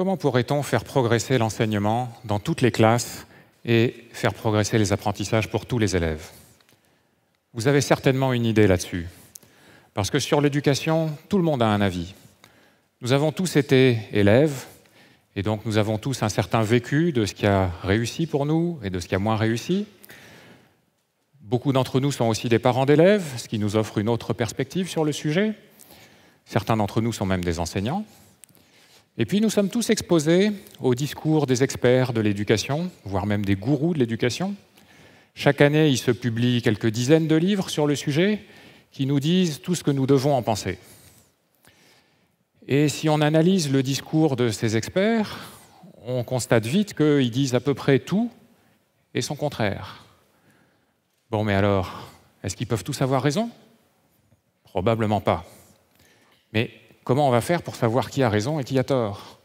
Comment pourrait-on faire progresser l'enseignement dans toutes les classes et faire progresser les apprentissages pour tous les élèves Vous avez certainement une idée là-dessus, parce que sur l'éducation, tout le monde a un avis. Nous avons tous été élèves, et donc nous avons tous un certain vécu de ce qui a réussi pour nous et de ce qui a moins réussi. Beaucoup d'entre nous sont aussi des parents d'élèves, ce qui nous offre une autre perspective sur le sujet. Certains d'entre nous sont même des enseignants. Et puis nous sommes tous exposés au discours des experts de l'éducation, voire même des gourous de l'éducation. Chaque année, il se publie quelques dizaines de livres sur le sujet qui nous disent tout ce que nous devons en penser. Et si on analyse le discours de ces experts, on constate vite qu'ils disent à peu près tout et son contraire. Bon, mais alors, est-ce qu'ils peuvent tous avoir raison Probablement pas. Mais comment on va faire pour savoir qui a raison et qui a tort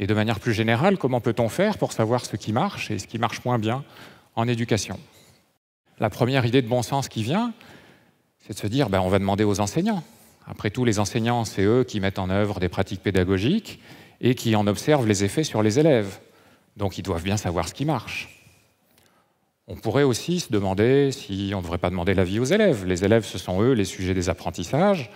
Et de manière plus générale, comment peut-on faire pour savoir ce qui marche et ce qui marche moins bien en éducation La première idée de bon sens qui vient, c'est de se dire, ben, on va demander aux enseignants. Après tout, les enseignants, c'est eux qui mettent en œuvre des pratiques pédagogiques et qui en observent les effets sur les élèves. Donc ils doivent bien savoir ce qui marche. On pourrait aussi se demander si on ne devrait pas demander l'avis aux élèves. Les élèves, ce sont eux les sujets des apprentissages,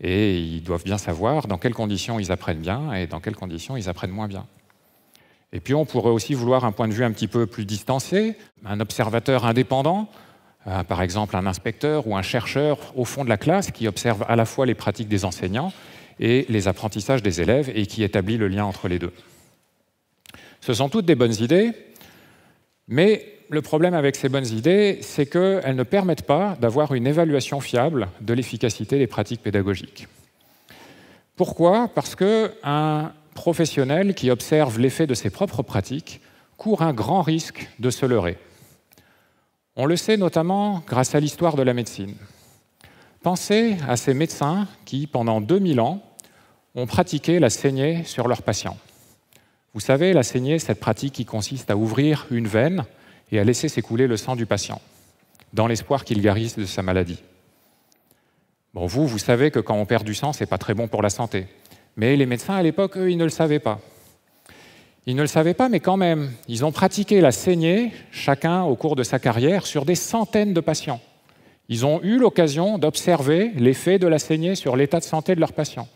et ils doivent bien savoir dans quelles conditions ils apprennent bien et dans quelles conditions ils apprennent moins bien. Et puis on pourrait aussi vouloir un point de vue un petit peu plus distancé, un observateur indépendant, euh, par exemple un inspecteur ou un chercheur au fond de la classe qui observe à la fois les pratiques des enseignants et les apprentissages des élèves et qui établit le lien entre les deux. Ce sont toutes des bonnes idées, mais le problème avec ces bonnes idées, c'est qu'elles ne permettent pas d'avoir une évaluation fiable de l'efficacité des pratiques pédagogiques. Pourquoi Parce qu'un professionnel qui observe l'effet de ses propres pratiques court un grand risque de se leurrer. On le sait notamment grâce à l'histoire de la médecine. Pensez à ces médecins qui, pendant 2000 ans, ont pratiqué la saignée sur leurs patients. Vous savez, la saignée, cette pratique qui consiste à ouvrir une veine et à laisser s'écouler le sang du patient, dans l'espoir qu'il guérisse de sa maladie. Bon, vous, vous savez que quand on perd du sang, c'est pas très bon pour la santé. Mais les médecins à l'époque, eux, ils ne le savaient pas. Ils ne le savaient pas, mais quand même, ils ont pratiqué la saignée, chacun au cours de sa carrière, sur des centaines de patients. Ils ont eu l'occasion d'observer l'effet de la saignée sur l'état de santé de leurs patients.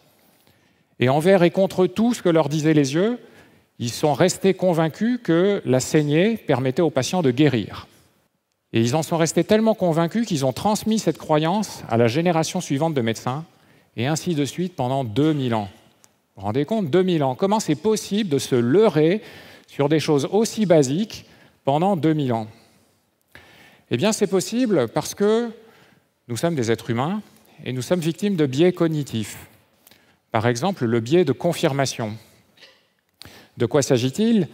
Et envers et contre tout ce que leur disaient les yeux, ils sont restés convaincus que la saignée permettait aux patients de guérir. Et ils en sont restés tellement convaincus qu'ils ont transmis cette croyance à la génération suivante de médecins, et ainsi de suite pendant 2000 ans. Vous vous rendez compte 2000 ans. Comment c'est possible de se leurrer sur des choses aussi basiques pendant 2000 ans Eh bien, c'est possible parce que nous sommes des êtres humains et nous sommes victimes de biais cognitifs. Par exemple, le biais de confirmation. De quoi s'agit-il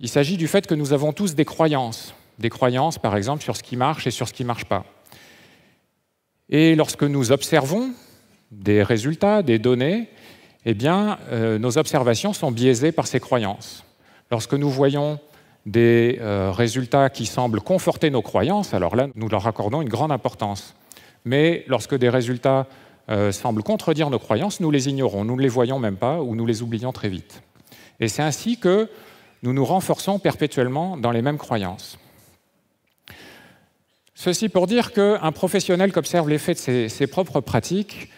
Il s'agit du fait que nous avons tous des croyances, des croyances par exemple sur ce qui marche et sur ce qui ne marche pas. Et lorsque nous observons des résultats, des données, eh bien, euh, nos observations sont biaisées par ces croyances. Lorsque nous voyons des euh, résultats qui semblent conforter nos croyances, alors là, nous leur accordons une grande importance. Mais lorsque des résultats euh, semblent contredire nos croyances, nous les ignorons, nous ne les voyons même pas ou nous les oublions très vite. Et c'est ainsi que nous nous renforçons perpétuellement dans les mêmes croyances. Ceci pour dire qu'un professionnel qui observe l'effet de ses, propres pratiques,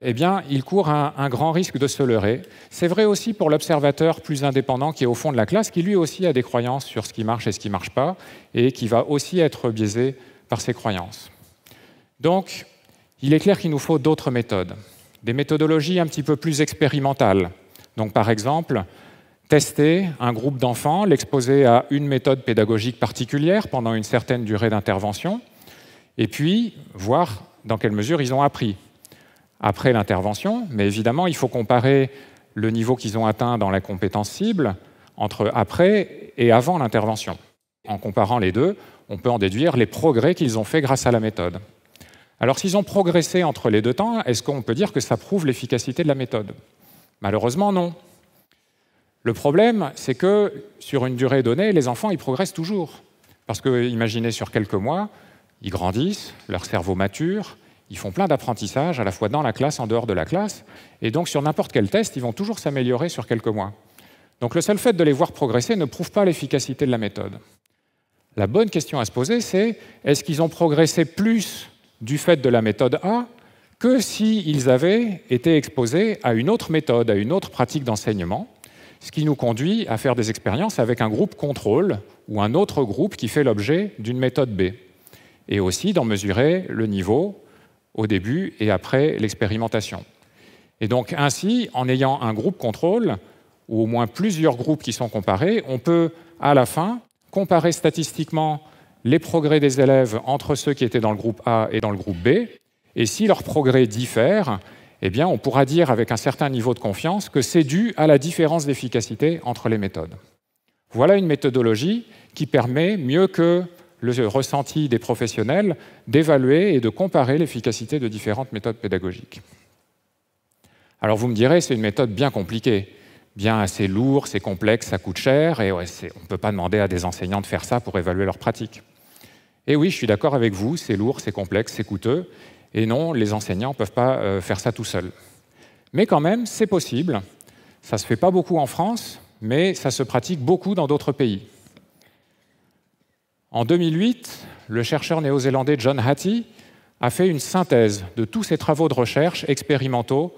eh bien, il court un grand risque de se leurrer. C'est vrai aussi pour l'observateur plus indépendant qui est au fond de la classe, qui lui aussi a des croyances sur ce qui marche et ce qui ne marche pas, et qui va aussi être biaisé par ses croyances. Donc, il est clair qu'il nous faut d'autres méthodes, des méthodologies un petit peu plus expérimentales, donc par exemple, tester un groupe d'enfants, l'exposer à une méthode pédagogique particulière pendant une certaine durée d'intervention, et puis voir dans quelle mesure ils ont appris après l'intervention. Mais évidemment, il faut comparer le niveau qu'ils ont atteint dans la compétence cible entre après et avant l'intervention. En comparant les deux, on peut en déduire les progrès qu'ils ont faits grâce à la méthode. Alors s'ils ont progressé entre les deux temps, est-ce qu'on peut dire que ça prouve l'efficacité de la méthode Malheureusement, non. Le problème, c'est que sur une durée donnée, les enfants, ils progressent toujours. Parce que, imaginez, sur quelques mois, ils grandissent, leur cerveau mature, ils font plein d'apprentissages, à la fois dans la classe, en dehors de la classe, et donc sur n'importe quel test, ils vont toujours s'améliorer sur quelques mois. Donc le seul fait de les voir progresser ne prouve pas l'efficacité de la méthode. La bonne question à se poser, c'est est-ce qu'ils ont progressé plus du fait de la méthode A que s'ils avaient été exposés à une autre méthode, à une autre pratique d'enseignement, ce qui nous conduit à faire des expériences avec un groupe contrôle ou un autre groupe qui fait l'objet d'une méthode B, et aussi d'en mesurer le niveau au début et après l'expérimentation. Et donc ainsi, en ayant un groupe contrôle, ou au moins plusieurs groupes qui sont comparés, on peut à la fin comparer statistiquement les progrès des élèves entre ceux qui étaient dans le groupe A et dans le groupe B, et si leurs progrès diffèrent, eh bien, on pourra dire avec un certain niveau de confiance que c'est dû à la différence d'efficacité entre les méthodes. Voilà une méthodologie qui permet, mieux que le ressenti des professionnels, d'évaluer et de comparer l'efficacité de différentes méthodes pédagogiques. Alors vous me direz, c'est une méthode bien compliquée, bien assez lourde, c'est complexe, ça coûte cher, et on ne peut pas demander à des enseignants de faire ça pour évaluer leur pratique. Et eh oui, je suis d'accord avec vous, c'est lourd, c'est complexe, c'est coûteux, et non, les enseignants ne peuvent pas euh, faire ça tout seuls. Mais quand même, c'est possible. Ça ne se fait pas beaucoup en France, mais ça se pratique beaucoup dans d'autres pays. En 2008, le chercheur néo-zélandais John Hattie a fait une synthèse de tous ses travaux de recherche expérimentaux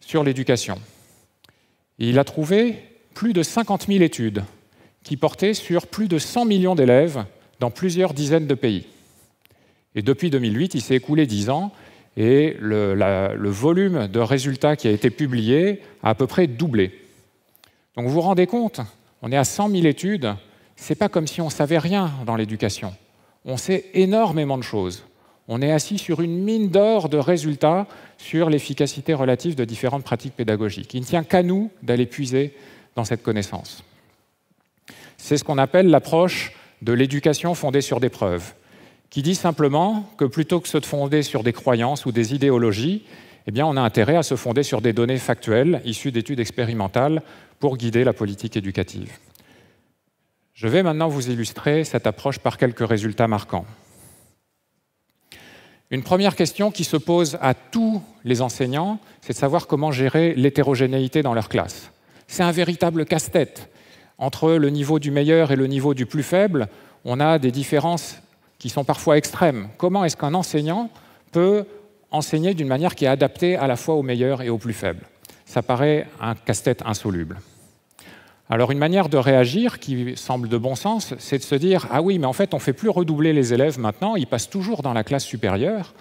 sur l'éducation. Il a trouvé plus de 50 000 études qui portaient sur plus de 100 millions d'élèves dans plusieurs dizaines de pays. Et depuis 2008, il s'est écoulé 10 ans et le, volume de résultats qui a été publié a à peu près doublé. Donc vous vous rendez compte, on est à 100 000 études, c'est pas comme si on savait rien dans l'éducation. On sait énormément de choses. On est assis sur une mine d'or de résultats sur l'efficacité relative de différentes pratiques pédagogiques. Il ne tient qu'à nous d'aller puiser dans cette connaissance. C'est ce qu'on appelle l'approche de l'éducation fondée sur des preuves qui dit simplement que plutôt que se fonder sur des croyances ou des idéologies, eh bien, on a intérêt à se fonder sur des données factuelles issues d'études expérimentales pour guider la politique éducative. Je vais maintenant vous illustrer cette approche par quelques résultats marquants. Une première question qui se pose à tous les enseignants, c'est de savoir comment gérer l'hétérogénéité dans leur classe. C'est un véritable casse-tête. Entre le niveau du meilleur et le niveau du plus faible, on a des différences qui sont parfois extrêmes. Comment est-ce qu'un enseignant peut enseigner d'une manière qui est adaptée à la fois aux meilleurs et aux plus faibles Ça paraît un casse-tête insoluble. Alors une manière de réagir qui semble de bon sens, c'est de se dire ah oui, mais en fait on fait plus redoubler les élèves maintenant, ils passent toujours dans la classe supérieure,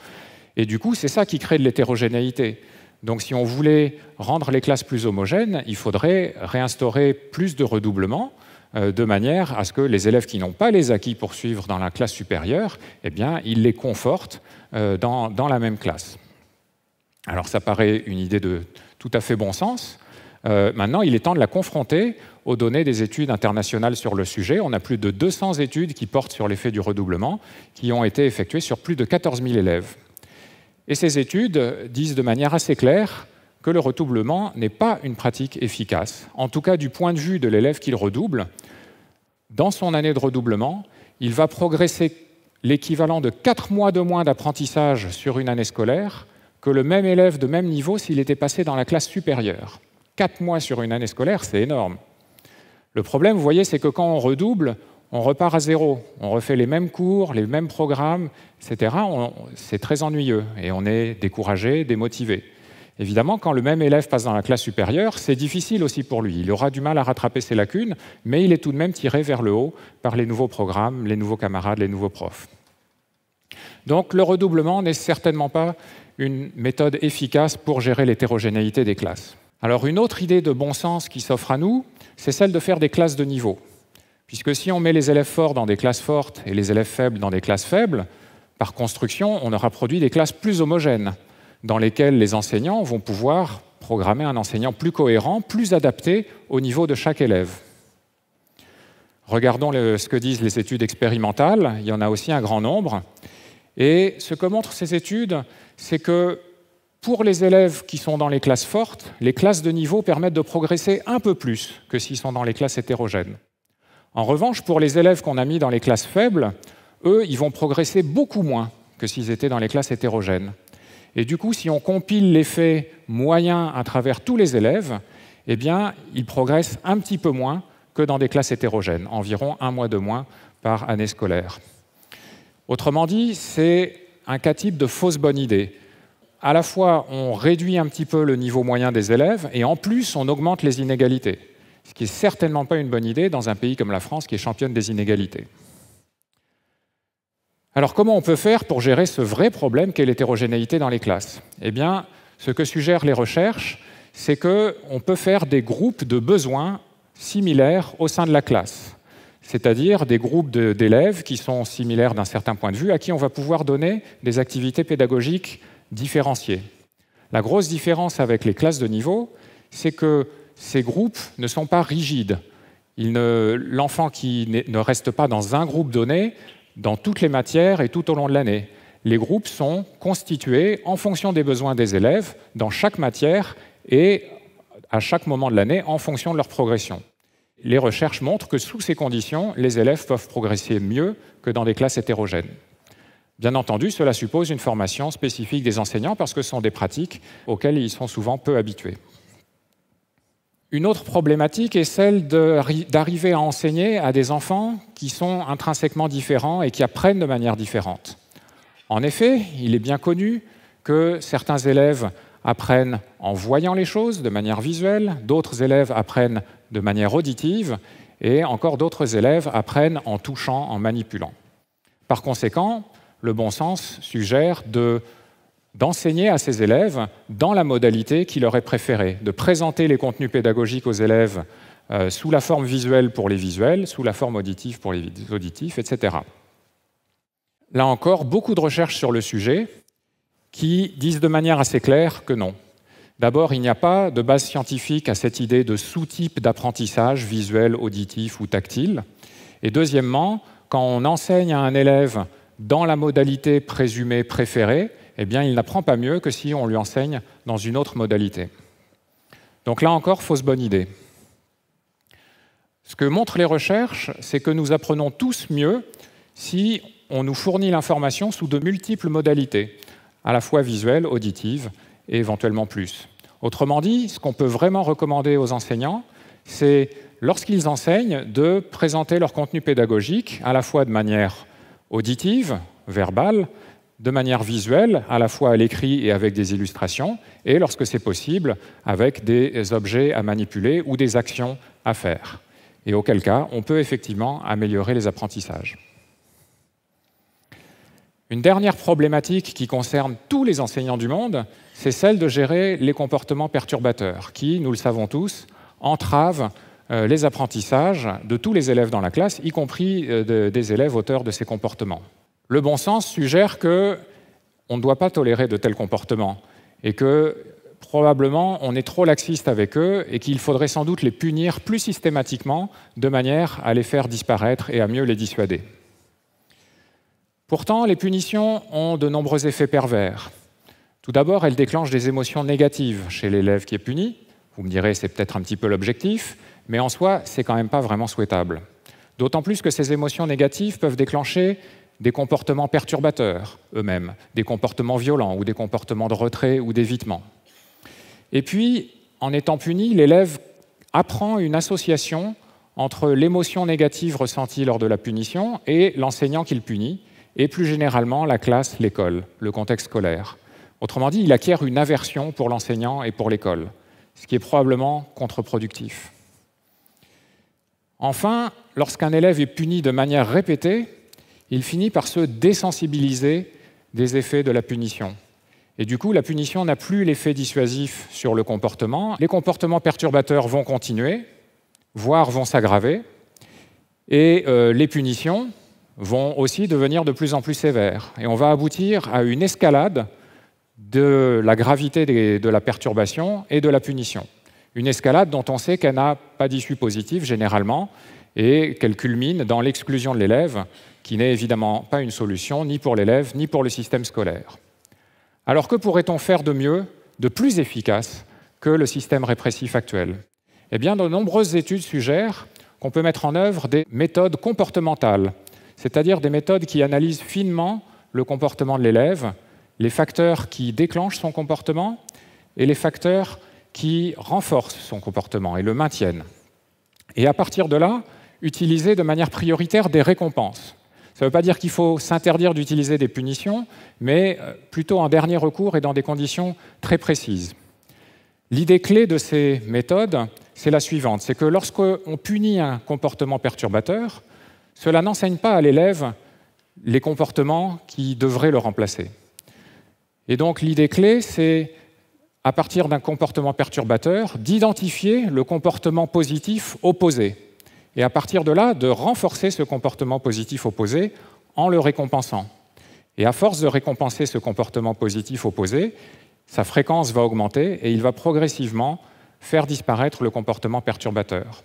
et du coup c'est ça qui crée de l'hétérogénéité. Donc si on voulait rendre les classes plus homogènes, il faudrait réinstaurer plus de redoublement, euh, de manière à ce que les élèves qui n'ont pas les acquis pour suivre dans la classe supérieure, eh bien, ils les confortent euh, dans, la même classe. Alors ça paraît une idée de tout à fait bon sens. Euh, maintenant, il est temps de la confronter aux données des études internationales sur le sujet. On a plus de 200 études qui portent sur l'effet du redoublement, qui ont été effectuées sur plus de 14 000 élèves. Et ces études disent de manière assez claire que le redoublement n'est pas une pratique efficace, en tout cas du point de vue de l'élève qu'il redouble. Dans son année de redoublement, il va progresser l'équivalent de 4 mois de moins d'apprentissage sur une année scolaire que le même élève de même niveau s'il était passé dans la classe supérieure. 4 mois sur une année scolaire, c'est énorme. Le problème, vous voyez, c'est que quand on redouble, on repart à zéro, on refait les mêmes cours, les mêmes programmes, etc. C'est très ennuyeux et on est découragé, démotivé. Évidemment, quand le même élève passe dans la classe supérieure, c'est difficile aussi pour lui. Il aura du mal à rattraper ses lacunes, mais il est tout de même tiré vers le haut par les nouveaux programmes, les nouveaux camarades, les nouveaux profs. Donc le redoublement n'est certainement pas une méthode efficace pour gérer l'hétérogénéité des classes. Alors une autre idée de bon sens qui s'offre à nous, c'est celle de faire des classes de niveau. Puisque si on met les élèves forts dans des classes fortes et les élèves faibles dans des classes faibles, par construction, on aura produit des classes plus homogènes dans lesquels les enseignants vont pouvoir programmer un enseignant plus cohérent, plus adapté au niveau de chaque élève. Regardons ce que disent les études expérimentales, il y en a aussi un grand nombre. Et ce que montrent ces études, c'est que pour les élèves qui sont dans les classes fortes, les classes de niveau permettent de progresser un peu plus que s'ils sont dans les classes hétérogènes. En revanche, pour les élèves qu'on a mis dans les classes faibles, eux, ils vont progresser beaucoup moins que s'ils étaient dans les classes hétérogènes. Et du coup, si on compile l'effet moyen à travers tous les élèves, eh bien, ils progressent un petit peu moins que dans des classes hétérogènes, environ un mois de moins par année scolaire. Autrement dit, c'est un cas type de fausse bonne idée. À la fois, on réduit un petit peu le niveau moyen des élèves, et en plus, on augmente les inégalités, ce qui n'est certainement pas une bonne idée dans un pays comme la France qui est championne des inégalités. Alors comment on peut faire pour gérer ce vrai problème qu'est l'hétérogénéité dans les classes Eh bien, ce que suggèrent les recherches, c'est qu'on peut faire des groupes de besoins similaires au sein de la classe, c'est-à-dire des groupes d'élèves qui sont similaires d'un certain point de vue, à qui on va pouvoir donner des activités pédagogiques différenciées. La grosse différence avec les classes de niveau, c'est que ces groupes ne sont pas rigides. L'enfant qui ne reste pas dans un groupe donné dans toutes les matières et tout au long de l'année. Les groupes sont constitués en fonction des besoins des élèves dans chaque matière et à chaque moment de l'année en fonction de leur progression. Les recherches montrent que sous ces conditions, les élèves peuvent progresser mieux que dans des classes hétérogènes. Bien entendu, cela suppose une formation spécifique des enseignants parce que ce sont des pratiques auxquelles ils sont souvent peu habitués. Une autre problématique est celle d'arriver à enseigner à des enfants qui sont intrinsèquement différents et qui apprennent de manière différente. En effet, il est bien connu que certains élèves apprennent en voyant les choses de manière visuelle, d'autres élèves apprennent de manière auditive, et encore d'autres élèves apprennent en touchant, en manipulant. Par conséquent, le bon sens suggère de d'enseigner à ses élèves dans la modalité qui leur est préférée, de présenter les contenus pédagogiques aux élèves euh, sous la forme visuelle pour les visuels, sous la forme auditive pour les auditifs, etc. Là encore, beaucoup de recherches sur le sujet qui disent de manière assez claire que non. D'abord, il n'y a pas de base scientifique à cette idée de sous-type d'apprentissage visuel, auditif ou tactile. Et deuxièmement, quand on enseigne à un élève dans la modalité présumée préférée, eh bien, il n'apprend pas mieux que si on lui enseigne dans une autre modalité. Donc là encore, fausse bonne idée. Ce que montrent les recherches, c'est que nous apprenons tous mieux si on nous fournit l'information sous de multiples modalités, à la fois visuelles, auditives et éventuellement plus. Autrement dit, ce qu'on peut vraiment recommander aux enseignants, c'est lorsqu'ils enseignent de présenter leur contenu pédagogique à la fois de manière auditive, verbale, de manière visuelle, à la fois à l'écrit et avec des illustrations, et lorsque c'est possible, avec des objets à manipuler ou des actions à faire. Et auquel cas, on peut effectivement améliorer les apprentissages. Une dernière problématique qui concerne tous les enseignants du monde, c'est celle de gérer les comportements perturbateurs, qui, nous le savons tous, entravent euh, les apprentissages de tous les élèves dans la classe, y compris euh, des élèves auteurs de ces comportements le bon sens suggère que on ne doit pas tolérer de tels comportements et que probablement on est trop laxiste avec eux et qu'il faudrait sans doute les punir plus systématiquement de manière à les faire disparaître et à mieux les dissuader. Pourtant, les punitions ont de nombreux effets pervers. Tout d'abord, elles déclenchent des émotions négatives chez l'élève qui est puni. Vous me direz, c'est peut-être un petit peu l'objectif, mais en soi, c'est quand même pas vraiment souhaitable. D'autant plus que ces émotions négatives peuvent déclencher des comportements perturbateurs eux-mêmes, des comportements violents ou des comportements de retrait ou d'évitement. Et puis, en étant puni, l'élève apprend une association entre l'émotion négative ressentie lors de la punition et l'enseignant qu'il punit, et plus généralement la classe, l'école, le contexte scolaire. Autrement dit, il acquiert une aversion pour l'enseignant et pour l'école, ce qui est probablement contre-productif. Enfin, lorsqu'un élève est puni de manière répétée, il finit par se désensibiliser des effets de la punition. Et du coup, la punition n'a plus l'effet dissuasif sur le comportement. Les comportements perturbateurs vont continuer, voire vont s'aggraver, et euh, les punitions vont aussi devenir de plus en plus sévères. Et on va aboutir à une escalade de la gravité de la perturbation et de la punition. Une escalade dont on sait qu'elle n'a pas d'issue positive généralement, et qu'elle culmine dans l'exclusion de l'élève, qui n'est évidemment pas une solution ni pour l'élève ni pour le système scolaire. Alors que pourrait-on faire de mieux, de plus efficace que le système répressif actuel Eh bien, de nombreuses études suggèrent qu'on peut mettre en œuvre des méthodes comportementales, c'est-à-dire des méthodes qui analysent finement le comportement de l'élève, les facteurs qui déclenchent son comportement et les facteurs qui renforcent son comportement et le maintiennent. Et à partir de là, utiliser de manière prioritaire des récompenses. Ça ne veut pas dire qu'il faut s'interdire d'utiliser des punitions, mais euh, plutôt en dernier recours et dans des conditions très précises. L'idée clé de ces méthodes, c'est la suivante, c'est que lorsqu'on punit un comportement perturbateur, cela n'enseigne pas à l'élève les comportements qui devraient le remplacer. Et donc l'idée clé, c'est à partir d'un comportement perturbateur, d'identifier le comportement positif opposé et à partir de là, de renforcer ce comportement positif opposé en le récompensant. Et à force de récompenser ce comportement positif opposé, sa fréquence va augmenter et il va progressivement faire disparaître le comportement perturbateur.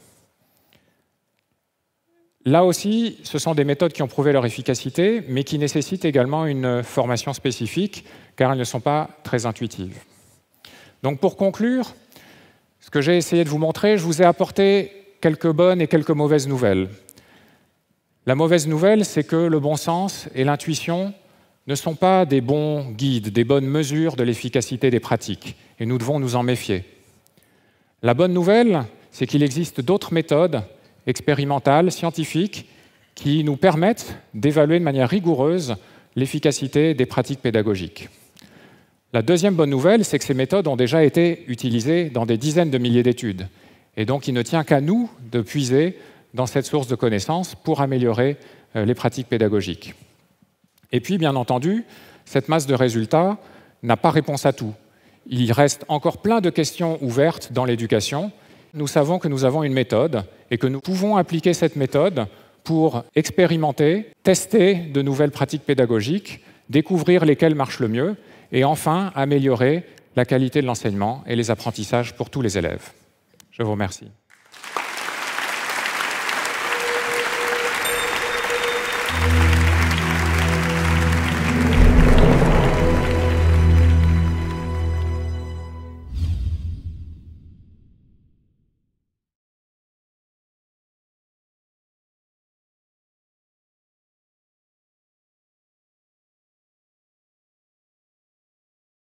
Là aussi, ce sont des méthodes qui ont prouvé leur efficacité, mais qui nécessitent également une formation spécifique, car elles ne sont pas très intuitives. Donc pour conclure, ce que j'ai essayé de vous montrer, je vous ai apporté quelques bonnes et quelques mauvaises nouvelles. La mauvaise nouvelle, c'est que le bon sens et l'intuition ne sont pas des bons guides, des bonnes mesures de l'efficacité des pratiques, et nous devons nous en méfier. La bonne nouvelle, c'est qu'il existe d'autres méthodes expérimentales, scientifiques, qui nous permettent d'évaluer de manière rigoureuse l'efficacité des pratiques pédagogiques. La deuxième bonne nouvelle, c'est que ces méthodes ont déjà été utilisées dans des dizaines de milliers d'études, et donc, il ne tient qu'à nous de puiser dans cette source de connaissances pour améliorer euh, les pratiques pédagogiques. Et puis, bien entendu, cette masse de résultats n'a pas réponse à tout. Il reste encore plein de questions ouvertes dans l'éducation. Nous savons que nous avons une méthode et que nous pouvons appliquer cette méthode pour expérimenter, tester de nouvelles pratiques pédagogiques, découvrir lesquelles marchent le mieux et enfin améliorer la qualité de l'enseignement et les apprentissages pour tous les élèves. Je vous remercie.